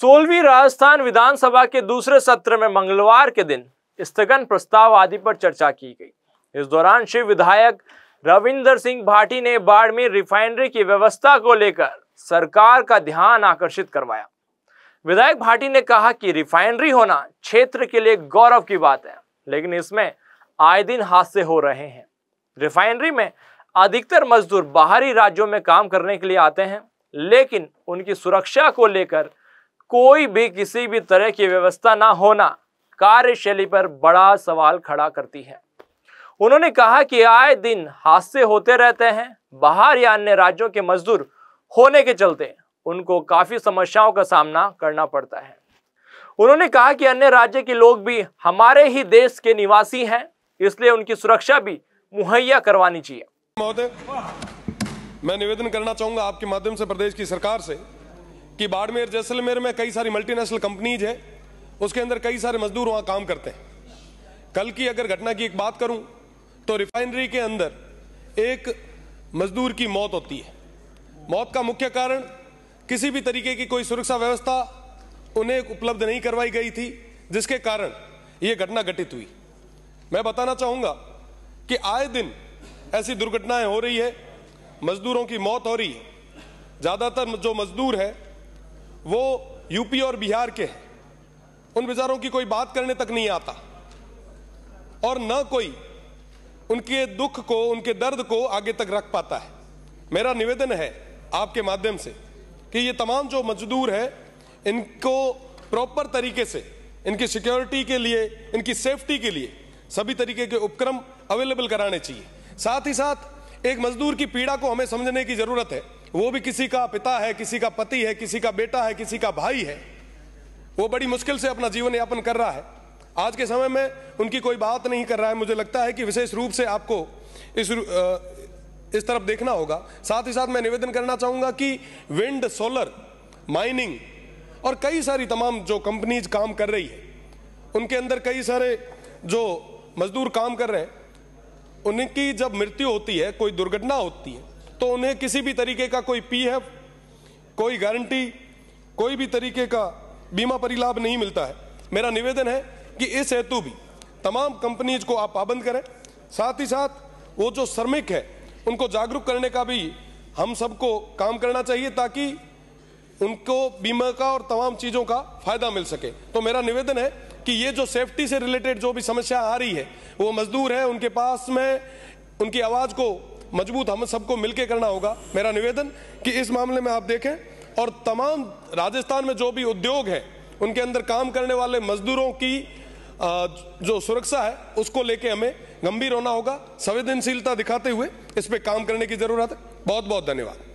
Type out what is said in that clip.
सोलहवीं राजस्थान विधानसभा के दूसरे सत्र में मंगलवार के दिन स्थगन प्रस्ताव आदि पर चर्चा की गई इस दौरान शिव विधायक रविंदर सिंह भाटी ने बाड़मेर रिफाइनरी की व्यवस्था को लेकर सरकार का ध्यान आकर्षित करवाया विधायक भाटी ने कहा कि रिफाइनरी होना क्षेत्र के लिए गौरव की बात है लेकिन इसमें आए दिन हादसे हो रहे हैं रिफाइनरी में अधिकतर मजदूर बाहरी राज्यों में काम करने के लिए आते हैं लेकिन उनकी सुरक्षा को लेकर कोई भी किसी भी तरह की व्यवस्था ना होना कार्यशैली पर बड़ा सवाल खड़ा करती है उन्होंने कहा कि आए दिन हादसे होते रहते हैं बाहर या अन्य राज्यों के मजदूर होने के चलते उनको काफ़ी समस्याओं का सामना करना पड़ता है उन्होंने कहा कि अन्य राज्य के लोग भी हमारे ही देश के निवासी हैं इसलिए उनकी सुरक्षा भी मुहैया करवानी चाहिए महोदय मैं निवेदन करना चाहूंगा आपके माध्यम से प्रदेश की सरकार से कि बाड़मेर जैसलमेर में कई सारी मल्टीनेशनल कंपनीज है उसके अंदर कई सारे मजदूर वहां काम करते हैं कल की अगर घटना की एक बात करूं तो रिफाइनरी के अंदर एक मजदूर की मौत होती है मौत का मुख्य कारण किसी भी तरीके की कोई सुरक्षा व्यवस्था उन्हें उपलब्ध नहीं करवाई गई थी जिसके कारण ये घटना घटित हुई मैं बताना चाहूंगा कि आए दिन ऐसी दुर्घटनाएं हो रही है मजदूरों की मौत हो रही है ज़्यादातर जो मजदूर हैं वो यूपी और बिहार के हैं उन बेचारों की कोई बात करने तक नहीं आता और न कोई उनके दुख को उनके दर्द को आगे तक रख पाता है मेरा निवेदन है आपके माध्यम से कि ये तमाम जो मजदूर हैं इनको प्रॉपर तरीके से इनकी सिक्योरिटी के लिए इनकी सेफ्टी के लिए सभी तरीके के उपक्रम अवेलेबल कराने चाहिए साथ ही साथ एक मजदूर की पीड़ा को हमें समझने की जरूरत है वो भी किसी का पिता है किसी का पति है किसी का बेटा है किसी का भाई है वो बड़ी मुश्किल से अपना जीवन यापन कर रहा है आज के समय में उनकी कोई बात नहीं कर रहा है मुझे लगता है कि विशेष रूप से आपको इस इस तरफ देखना होगा साथ ही साथ मैं निवेदन करना चाहूँगा कि विंड सोलर माइनिंग और कई सारी तमाम जो कंपनीज काम कर रही है उनके अंदर कई सारे जो मजदूर काम कर रहे हैं उनकी जब मृत्यु होती है कोई दुर्घटना होती है तो उन्हें किसी भी तरीके का कोई पीएफ कोई गारंटी कोई भी तरीके का बीमा परिलाभ नहीं मिलता है मेरा निवेदन है कि इस हेतु भी तमाम कंपनीज को आप पाबंद करें साथ ही साथ वो जो श्रमिक है उनको जागरूक करने का भी हम सबको काम करना चाहिए ताकि उनको बीमा का और तमाम चीज़ों का फायदा मिल सके तो मेरा निवेदन है कि ये जो सेफ्टी से रिलेटेड जो भी समस्या आ रही है वो मजदूर है उनके पास में उनकी आवाज़ को मजबूत हम सबको मिलकर करना होगा मेरा निवेदन कि इस मामले में आप देखें और तमाम राजस्थान में जो भी उद्योग है उनके अंदर काम करने वाले मजदूरों की जो सुरक्षा है उसको लेके हमें गंभीर होना होगा संवेदनशीलता दिखाते हुए इस पर काम करने की जरूरत है बहुत बहुत धन्यवाद